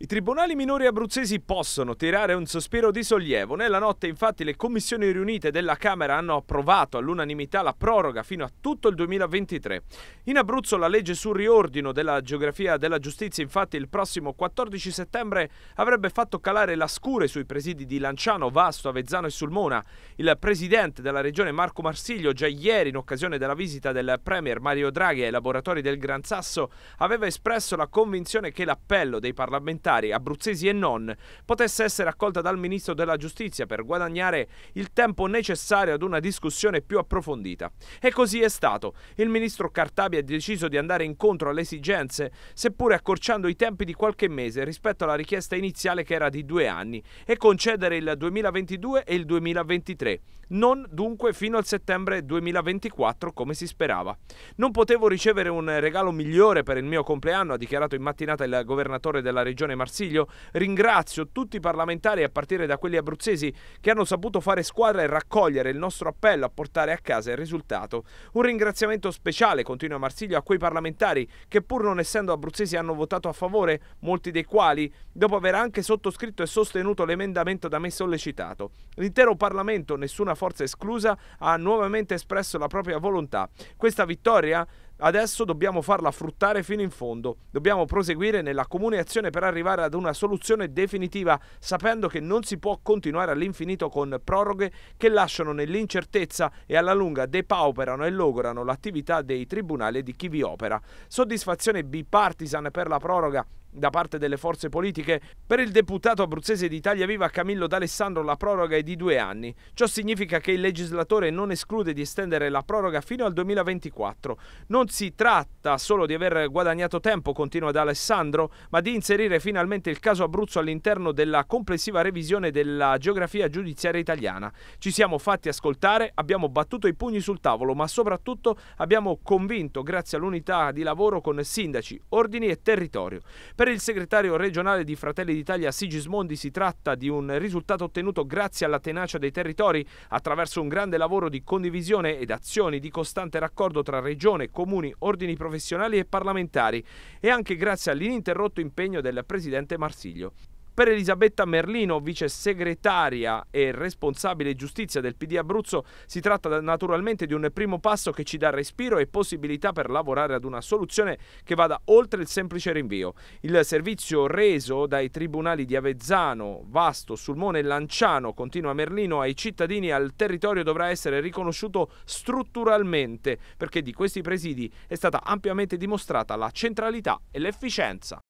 I tribunali minori abruzzesi possono tirare un sospiro di sollievo. Nella notte infatti le commissioni riunite della Camera hanno approvato all'unanimità la proroga fino a tutto il 2023. In Abruzzo la legge sul riordino della geografia della giustizia infatti il prossimo 14 settembre avrebbe fatto calare la scure sui presidi di Lanciano, Vasto, Avezzano e Sulmona. Il presidente della regione Marco Marsiglio già ieri in occasione della visita del premier Mario Draghi ai laboratori del Gran Sasso aveva espresso la convinzione che l'appello dei parlamentari parlamentari abruzzesi e non potesse essere accolta dal Ministro della Giustizia per guadagnare il tempo necessario ad una discussione più approfondita. E così è stato. Il Ministro Cartabia ha deciso di andare incontro alle esigenze, seppure accorciando i tempi di qualche mese rispetto alla richiesta iniziale che era di due anni, e concedere il 2022 e il 2023, non dunque fino al settembre 2024 come si sperava. Non potevo ricevere un regalo migliore per il mio compleanno, ha dichiarato in mattinata il governatore della regione Marsiglio, ringrazio tutti i parlamentari a partire da quelli abruzzesi che hanno saputo fare squadra e raccogliere il nostro appello a portare a casa il risultato. Un ringraziamento speciale, continua Marsiglio, a quei parlamentari che pur non essendo abruzzesi hanno votato a favore, molti dei quali dopo aver anche sottoscritto e sostenuto l'emendamento da me sollecitato. L'intero Parlamento, nessuna forza esclusa, ha nuovamente espresso la propria volontà. Questa vittoria Adesso dobbiamo farla fruttare fino in fondo. Dobbiamo proseguire nella comune azione per arrivare ad una soluzione definitiva, sapendo che non si può continuare all'infinito con proroghe che lasciano nell'incertezza e alla lunga depauperano e logorano l'attività dei tribunali e di chi vi opera. Soddisfazione bipartisan per la proroga da parte delle forze politiche, per il deputato abruzzese di Italia Viva Camillo D'Alessandro la proroga è di due anni. Ciò significa che il legislatore non esclude di estendere la proroga fino al 2024. Non si tratta solo di aver guadagnato tempo, continua D'Alessandro, ma di inserire finalmente il caso Abruzzo all'interno della complessiva revisione della geografia giudiziaria italiana. Ci siamo fatti ascoltare, abbiamo battuto i pugni sul tavolo, ma soprattutto abbiamo convinto, grazie all'unità di lavoro con sindaci, ordini e territorio. Per il segretario regionale di Fratelli d'Italia Sigismondi si tratta di un risultato ottenuto grazie alla tenacia dei territori attraverso un grande lavoro di condivisione ed azioni di costante raccordo tra regione, comuni, ordini professionali e parlamentari e anche grazie all'ininterrotto impegno del presidente Marsiglio. Per Elisabetta Merlino, vice segretaria e responsabile giustizia del PD Abruzzo, si tratta naturalmente di un primo passo che ci dà respiro e possibilità per lavorare ad una soluzione che vada oltre il semplice rinvio. Il servizio reso dai tribunali di Avezzano, Vasto, Sulmone e Lanciano, continua Merlino, ai cittadini e al territorio dovrà essere riconosciuto strutturalmente perché di questi presidi è stata ampiamente dimostrata la centralità e l'efficienza.